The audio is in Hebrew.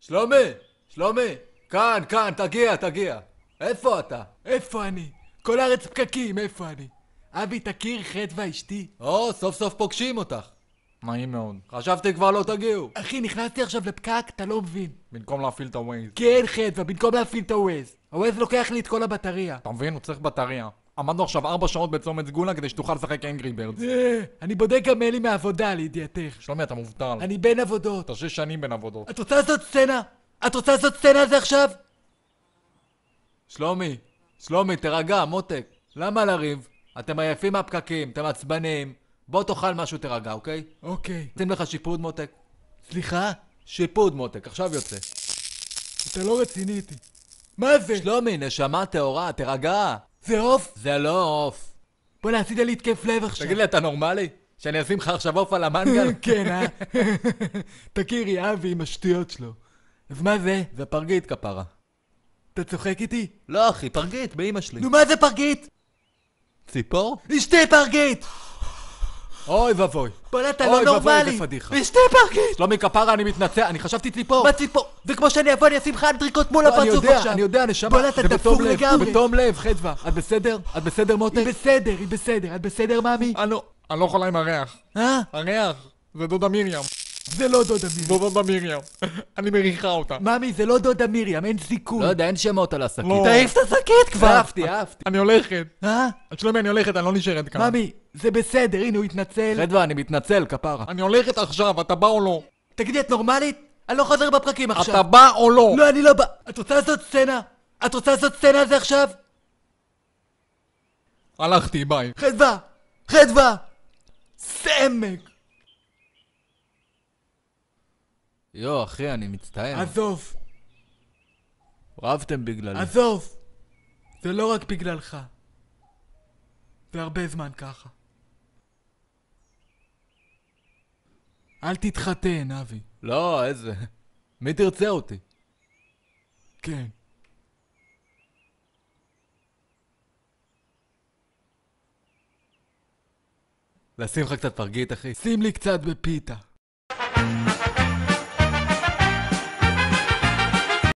שלומי! שלומי! כאן, כאן, תגיע, תגיע. איפה אתה? איפה אני? כל הארץ פקקים, איפה אני? אבי, תכיר חדווה אשתי. או, סוף סוף פוגשים אותך. נעים מאוד. חשבתי כבר לא תגיעו. אחי, נכנסתי עכשיו לפקק, אתה לא מבין. במקום להפעיל את הווייז. כן, חדווה, במקום להפעיל את הווייז. הווייז לוקח לי את כל הבטריה. אתה מבין? הוא צריך בטריה. עמדנו עכשיו ארבע שעות בצומת סגולה כדי שתוכל לשחק אנגרי ברדס. אני בודק גם מיילים מהעבודה, לידיעתך. שלומי, אתה מובטל. אני בין עבודות. אתה שש שנים בין עבודות. את רוצה לעשות סצנה? את רוצה לעשות סצנה על זה עכשיו? שלומי, שלומי, תירגע, מותק. למה לריב? אתם עייפים מהפקקים, אתם עצבניים. בוא תאכל משהו, תירגע, אוקיי? אוקיי. נותנים לך שיפוד, מותק. סליחה? שיפוד, מותק, עכשיו יוצא. אתה לא רציני איתי. מה זה? שלומי, נשמה טהורה, תירגע. זה עוף? זה לא עוף. בוא'נה, עשית לי התקף לב עכשיו. תגיד לי, אתה נורמלי? שאני אשים לך עכשיו עוף על המנגל? כן, אה? תכירי, אבי עם השטויות שלו. אז מה זה? זה פרגית כפרה. אתה צוחק איתי? לא, אחי, פרגית, באמא שלי. נו, מה זה פרגית? ציפור? אשתי פרגית! אוי ואבוי. בוא'נה, אתה לא נורמלי. אוי ואבוי, נורמלי. איזה פדיחה. בשתי פרקים. לא שלומי כפרה, אני מתנצל, אני חשבתי טליפור. מה טליפור? וכמו שאני אבוא, אני אשים לך אנדריקות מול לא, הפרצוף עכשיו. אני יודע, אני יודע, נשמה. בוא'נה, אתה דפוק לב, לגמרי. בתום לב, חדווה. את בסדר? את בסדר, מותק? היא בסדר, היא בסדר. את בסדר, מאמי? אני לא-, לא יכולה עם הריח. אה? הריח, זה דודה מרים. זה לא דודה מרים. זו דודה מרים. אני מריחה אותה. ממי, זה לא דודה מרים, אין סיכוי. לא יודע, אין שמות על השקית. לא. תעיף את השקית כבר! אהבתי, אהבתי. אני הולכת. אה? שלומי, אני הולכת, אני לא נשארת כאן. ממי, זה בסדר, הנה הוא התנצל. חדווה, אני מתנצל, כפרה. אני הולכת עכשיו, אתה בא או לא? תגידי, את נורמלית? אני לא חוזר בפרקים עכשיו. אתה בא או לא? לא, אני לא בא. את רוצה לעשות סצנה? את רוצה לעשות סצנה על זה עכשיו? הלכתי, ביי. חדווה! חדווה! סמק! יואו, אחי, אני מצטער. עזוב. רבתם בגללי. עזוב! זה לא רק בגללך. זה הרבה זמן ככה. אל תתחתן, אבי. לא, איזה... מי תרצה אותי? כן. לשים לך קצת פרגית, אחי? שים לי קצת בפיתה.